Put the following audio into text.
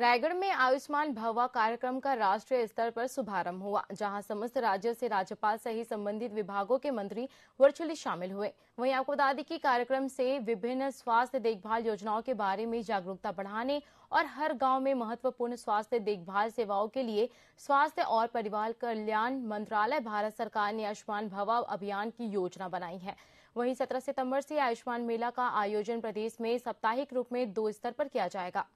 रायगढ़ में आयुष्मान भवा कार्यक्रम का राष्ट्रीय स्तर पर शुभारंभ हुआ जहां समस्त राज्यों से राज्यपाल सहित संबंधित विभागों के मंत्री वर्चुअली शामिल हुए वहीं आपको बता दें कि कार्यक्रम से विभिन्न स्वास्थ्य देखभाल योजनाओं के बारे में जागरूकता बढ़ाने और हर गांव में महत्वपूर्ण स्वास्थ्य देखभाल सेवाओं के लिए स्वास्थ्य और परिवार कल्याण मंत्रालय भारत सरकार ने आयुष्मान भवा अभियान की योजना बनाई है वहीं सत्रह सितम्बर से आयुष्मान मेला का आयोजन प्रदेश में साप्ताहिक रूप में दो स्तर पर किया जाएगा